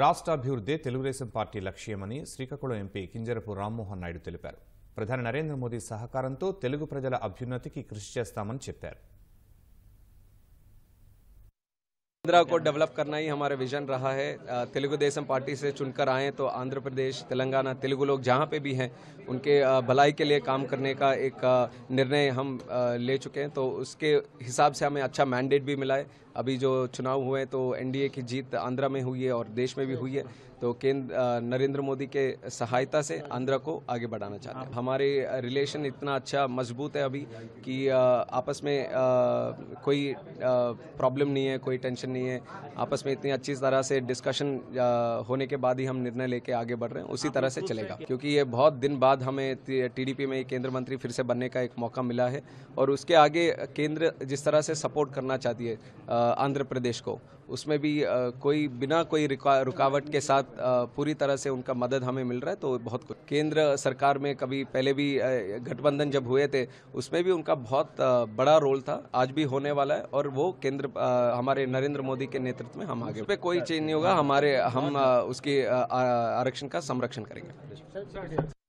రాష్ట్రాభివృద్ధే Telugu Desam party లక్ష్యమని Srikakulam MP Kinjarapu Rammohan Naidu తెలిపారు ప్రధాని నరేంద్ర మోదీ సహకారంతో తెలుగు ప్రజల అభ్యున్నతికి కృషి చేస్తామని చెప్పారు आंध्रा को डेवलप करना ही हमारा विजन रहा है तेलुगु देशम पार्टी से चुनकर आए तो आंध्र प्रदेश तेलंगाना तेलुगु लोग जहाँ पे भी हैं उनके भलाई के लिए काम करने का एक निर्णय हम ले चुके हैं तो उसके हिसाब से हमें अच्छा मैंडेट भी मिला है अभी जो चुनाव हुए तो एनडीए की जीत आंध्रा में हुई है और देश में भी हुई है तो केंद्र नरेंद्र मोदी के सहायता से आंध्रा को आगे बढ़ाना चाहते हैं हमारे रिलेशन इतना अच्छा मजबूत है अभी कि आपस में कोई प्रॉब्लम नहीं है कोई टेंशन करनी है आपस में इतनी अच्छी तरह से डिस्कशन होने के बाद ही हम निर्णय लेके आगे बढ़ रहे हैं उसी तरह से चलेगा क्योंकि ये बहुत दिन बाद हमें टीडीपी में केंद्र मंत्री फिर से बनने का एक मौका मिला है और उसके आगे केंद्र जिस तरह से सपोर्ट करना चाहती है आंध्र प्रदेश को उसमें भी कोई बिना कोई रुकावट के साथ पूरी तरह से उनका मदद हमें मिल रहा है तो बहुत कुछ केंद्र सरकार में कभी पहले भी गठबंधन जब हुए थे उसमें भी उनका बहुत बड़ा रोल था आज भी होने वाला है और वो केंद्र हमारे नरेंद्र मोदी के नेतृत्व में हम आगे पे कोई अच्छा, चेंज नहीं अच्छा। होगा हमारे हम उसकी आरक्षण का संरक्षण करेंगे अच्छा,